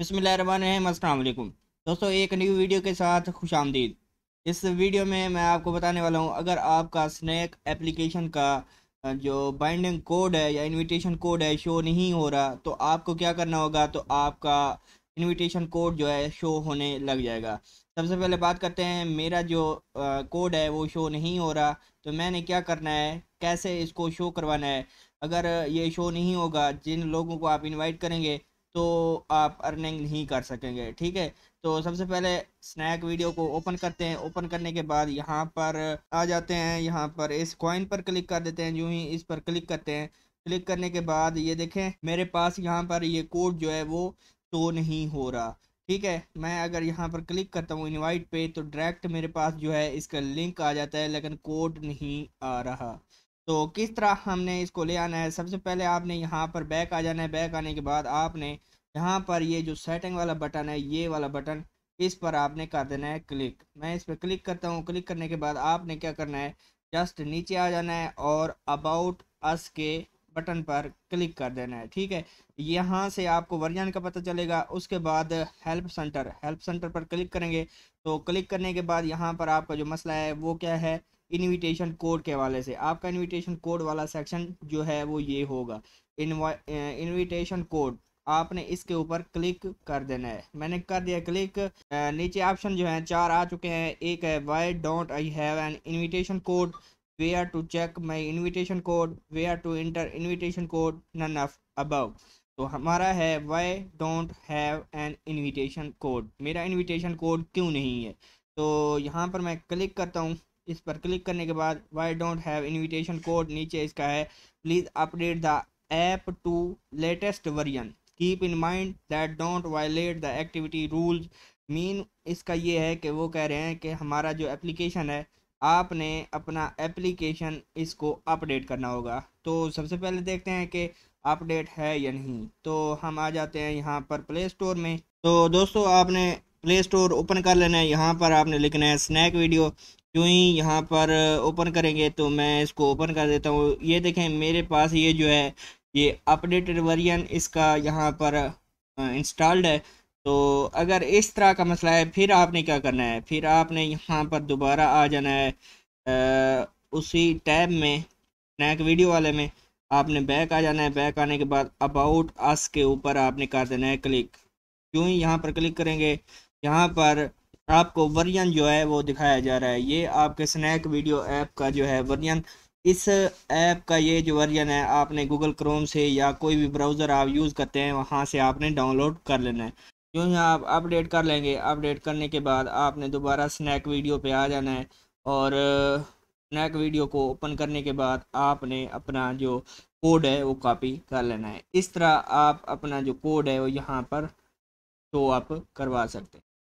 बसमिलकुम दोस्तों एक new video के साथ खुश आमदीद इस वीडियो में मैं आपको बताने वाला हूं अगर आपका स्नैक एप्लीकेशन का जो बाइंडिंग कोड है या इनविटेशन कोड है शो नहीं हो रहा तो आपको क्या करना होगा तो आपका इनविटेशन कोड जो है शो होने लग जाएगा सबसे पहले बात करते हैं मेरा जो कोड है वो शो नहीं हो रहा तो मैंने क्या करना है कैसे इसको शो करवाना है अगर ये शो नहीं होगा जिन लोगों को आप इनवाइट करेंगे तो आप अर्निंग नहीं कर सकेंगे ठीक है तो सबसे पहले स्नैक वीडियो को ओपन करते हैं ओपन करने के बाद यहाँ पर आ जाते हैं यहाँ पर इस कॉइन पर क्लिक कर देते हैं जो ही इस पर क्लिक करते हैं क्लिक करने के बाद ये देखें मेरे पास यहाँ पर ये कोड जो है वो शो तो नहीं हो रहा ठीक है मैं अगर यहाँ पर क्लिक करता हूँ इनवाइट पे तो डायरेक्ट मेरे पास जो है इसका लिंक आ जाता है लेकिन कोड नहीं आ रहा तो किस तरह हमने इसको ले आना है सबसे पहले आपने यहाँ पर बैक आ जाना है बैक आने के बाद आपने यहाँ पर ये जो सेटिंग वाला बटन है ये वाला बटन इस पर आपने कर देना है क्लिक मैं इस पर क्लिक करता हूँ क्लिक करने के बाद आपने क्या करना है जस्ट नीचे आ जाना है और अबाउट अस के बटन पर क्लिक कर देना है ठीक है यहाँ से आपको वर्जन का पता चलेगा उसके बाद हेल्प सेंटर हेल्प सेंटर पर क्लिक करेंगे तो क्लिक करने के बाद यहाँ पर आपका जो मसला है वो क्या है इनविटेशन कोड के हवाले से आपका इनविटेशन कोड वाला सेक्शन जो है वो ये होगा इनविटेशन कोड आपने इसके ऊपर क्लिक कर देना है मैंने कर दिया क्लिक नीचे ऑप्शन जो है चार आ चुके हैं एक है why don't I have an invitation code where to check my invitation code where to enter invitation code none of above तो हमारा है why don't have an invitation code मेरा इनविटेशन कोड क्यों नहीं है तो यहाँ पर मैं क्लिक करता हूँ इस पर क्लिक करने के बाद why don't have invitation code नीचे इसका है please update the app to latest version keep in mind that don't violate the activity rules mean इसका ये है कि वो कह रहे हैं कि हमारा जो एप्लीकेशन है आपने अपना एप्लीकेशन इसको अपडेट करना होगा तो सबसे पहले देखते हैं कि अपडेट है या नहीं तो हम आ जाते हैं यहाँ पर प्ले स्टोर में तो दोस्तों आपने प्ले स्टोर ओपन कर लेना है यहाँ पर आपने लिखना है स्नैक वीडियो जो ही यहाँ पर ओपन करेंगे तो मैं इसको ओपन कर देता हूँ ये देखें मेरे पास ये जो है ये अपडेटेड वर्जन इसका यहाँ पर इंस्टॉल्ड है तो अगर इस तरह का मसला है फिर आपने क्या करना है फिर आपने यहाँ पर दोबारा आ जाना है आ, उसी टैब में नैक वीडियो वाले में आपने बैक आ जाना है बैक आने के बाद अबाउट अस के ऊपर आपने कर देना है क्लिक क्यों यहाँ पर क्लिक करेंगे यहाँ पर आपको वर्यन जो है वो दिखाया जा रहा है ये आपके स्नैक वीडियो ऐप का जो है वर्यन इस ऐप का ये जो वर्जन है आपने गूगल क्रोम से या कोई भी ब्राउज़र आप यूज़ करते हैं वहाँ से आपने डाउनलोड कर लेना है जो ही आप अपडेट कर लेंगे अपडेट करने के बाद आपने दोबारा स्नैक वीडियो पे आ जाना है और स्नैक वीडियो को ओपन करने के बाद आपने अपना जो कोड है वो कॉपी कर लेना है इस तरह आप अपना जो कोड है वो यहाँ पर शो तो अप करवा सकते हैं